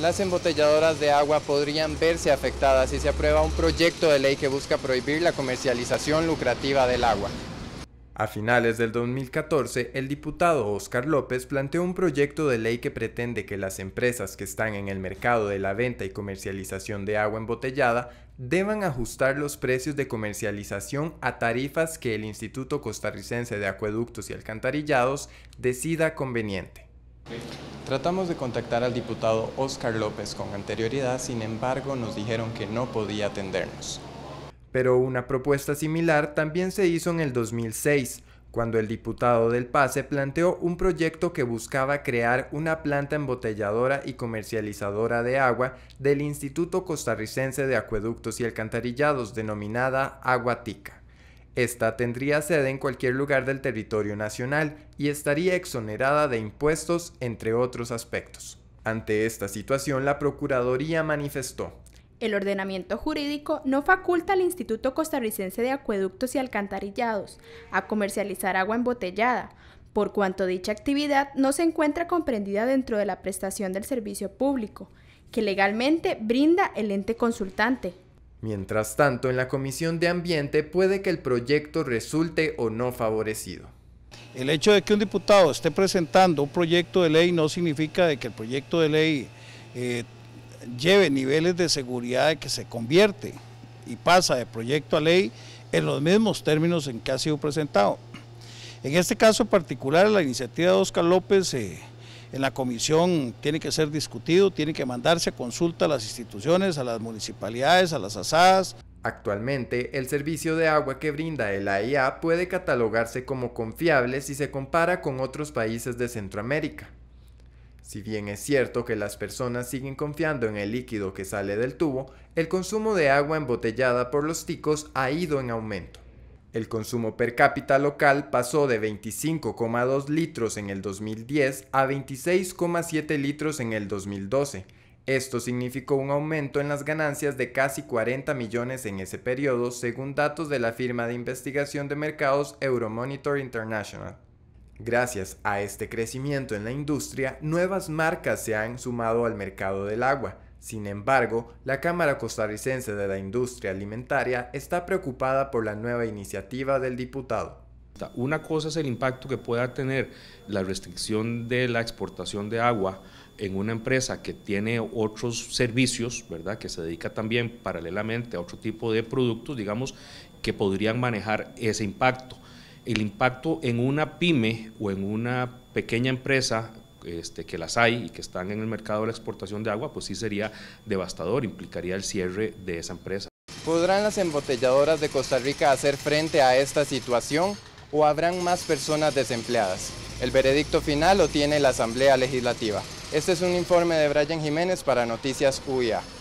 las embotelladoras de agua podrían verse afectadas si se aprueba un proyecto de ley que busca prohibir la comercialización lucrativa del agua. A finales del 2014, el diputado Oscar López planteó un proyecto de ley que pretende que las empresas que están en el mercado de la venta y comercialización de agua embotellada deban ajustar los precios de comercialización a tarifas que el Instituto Costarricense de Acueductos y Alcantarillados decida conveniente. Tratamos de contactar al diputado Oscar López con anterioridad, sin embargo nos dijeron que no podía atendernos. Pero una propuesta similar también se hizo en el 2006, cuando el diputado del PASE planteó un proyecto que buscaba crear una planta embotelladora y comercializadora de agua del Instituto Costarricense de Acueductos y Alcantarillados denominada Agua Tica. Esta tendría sede en cualquier lugar del territorio nacional y estaría exonerada de impuestos, entre otros aspectos. Ante esta situación, la Procuraduría manifestó. El ordenamiento jurídico no faculta al Instituto Costarricense de Acueductos y Alcantarillados a comercializar agua embotellada, por cuanto dicha actividad no se encuentra comprendida dentro de la prestación del servicio público que legalmente brinda el ente consultante, Mientras tanto, en la Comisión de Ambiente puede que el proyecto resulte o no favorecido. El hecho de que un diputado esté presentando un proyecto de ley no significa de que el proyecto de ley eh, lleve niveles de seguridad de que se convierte y pasa de proyecto a ley en los mismos términos en que ha sido presentado. En este caso particular, la iniciativa de Oscar López... se... Eh, en la comisión tiene que ser discutido, tiene que mandarse a consulta a las instituciones, a las municipalidades, a las asadas. Actualmente, el servicio de agua que brinda el AIA puede catalogarse como confiable si se compara con otros países de Centroamérica. Si bien es cierto que las personas siguen confiando en el líquido que sale del tubo, el consumo de agua embotellada por los ticos ha ido en aumento. El consumo per cápita local pasó de 25,2 litros en el 2010 a 26,7 litros en el 2012. Esto significó un aumento en las ganancias de casi 40 millones en ese periodo, según datos de la firma de investigación de mercados Euromonitor International. Gracias a este crecimiento en la industria, nuevas marcas se han sumado al mercado del agua. Sin embargo, la Cámara Costarricense de la Industria Alimentaria está preocupada por la nueva iniciativa del diputado. Una cosa es el impacto que pueda tener la restricción de la exportación de agua en una empresa que tiene otros servicios, ¿verdad? que se dedica también paralelamente a otro tipo de productos, digamos, que podrían manejar ese impacto. El impacto en una pyme o en una pequeña empresa este, que las hay y que están en el mercado de la exportación de agua, pues sí sería devastador, implicaría el cierre de esa empresa. ¿Podrán las embotelladoras de Costa Rica hacer frente a esta situación o habrán más personas desempleadas? El veredicto final lo tiene la Asamblea Legislativa. Este es un informe de Brian Jiménez para Noticias UIA.